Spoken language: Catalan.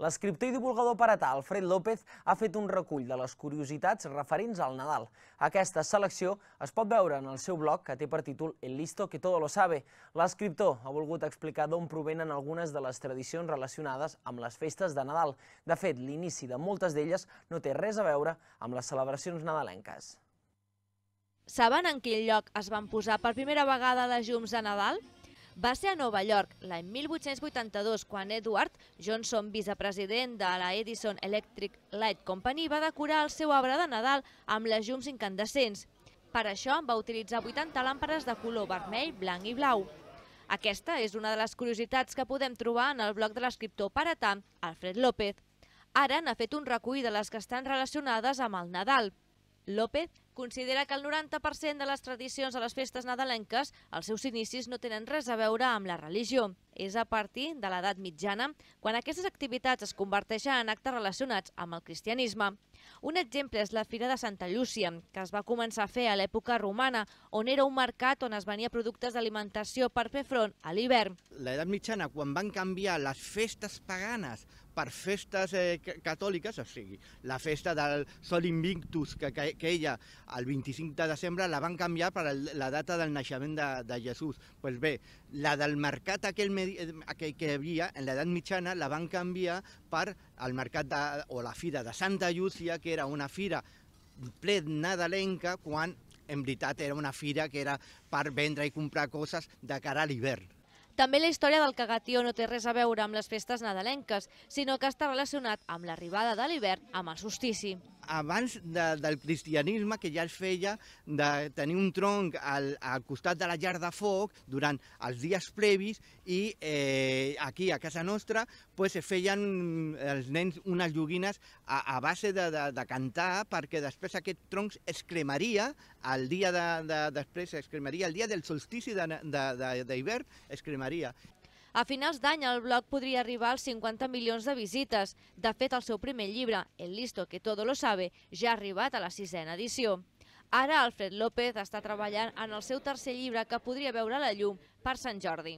L'escriptor i divulgador tal, Alfred López ha fet un recull de les curiositats referents al Nadal. Aquesta selecció es pot veure en el seu blog que té per títol El listo que todo lo sabe. L'escriptor ha volgut explicar d'on provenen algunes de les tradicions relacionades amb les festes de Nadal. De fet, l'inici de moltes d'elles no té res a veure amb les celebracions nadalenques. Saben en quin lloc es van posar per primera vegada les llums de Nadal? Va ser a Nova York l'any 1882 quan Edward Johnson, vicepresident de la Edison Electric Light Company, va decorar el seu arbre de Nadal amb les llums incandescents. Per això va utilitzar 80 làmperes de color vermell, blanc i blau. Aquesta és una de les curiositats que podem trobar en el blog de l'escriptor paratà Alfred López. Ara n'ha fet un recull de les que estan relacionades amb el Nadal. López considera que el 90% de les tradicions de les festes nadalenques als seus inicis no tenen res a veure amb la religió és a partir de l'edat mitjana, quan aquestes activitats es converteixen en actes relacionats amb el cristianisme. Un exemple és la Fira de Santa Llúcia, que es va començar a fer a l'època romana, on era un mercat on es venia productes d'alimentació per fer front a l'hivern. L'edat mitjana, quan van canviar les festes paganes per festes eh, catòliques, o sigui, la festa del Sol Invictus, que, ella, el 25 de desembre, la van canviar per la data del naixement de, de Jesús. Doncs pues bé, la del mercat aquell Eh, que, que hi havia en l'edat mitjana la van canviar per al mercat de, o la fira de Santa Llúcia, que era una fira ple nadalenca, quan en veritat era una fira que era per vendre i comprar coses de cara a l'hivern. També la història del cagatió no té res a veure amb les festes nadalenques, sinó que està relacionat amb l'arribada de l'hivern amb el solstici. Abans de, del cristianisme, que ja es feia de tenir un tronc al, al costat de la llar de foc durant els dies previs i eh, aquí, a casa nostra, pues, es feien els nens unes joguines a, a base de, de, de cantar perquè després aquest tronc es cremaria el dia de, de, després es cremaria el dia del solstici d'hivern, es cremaria Maria. A finals d'any el blog podria arribar als 50 milions de visites. De fet, el seu primer llibre, El listo que todo lo sabe, ja ha arribat a la sisena edició. Ara Alfred López està treballant en el seu tercer llibre que podria veure la llum per Sant Jordi.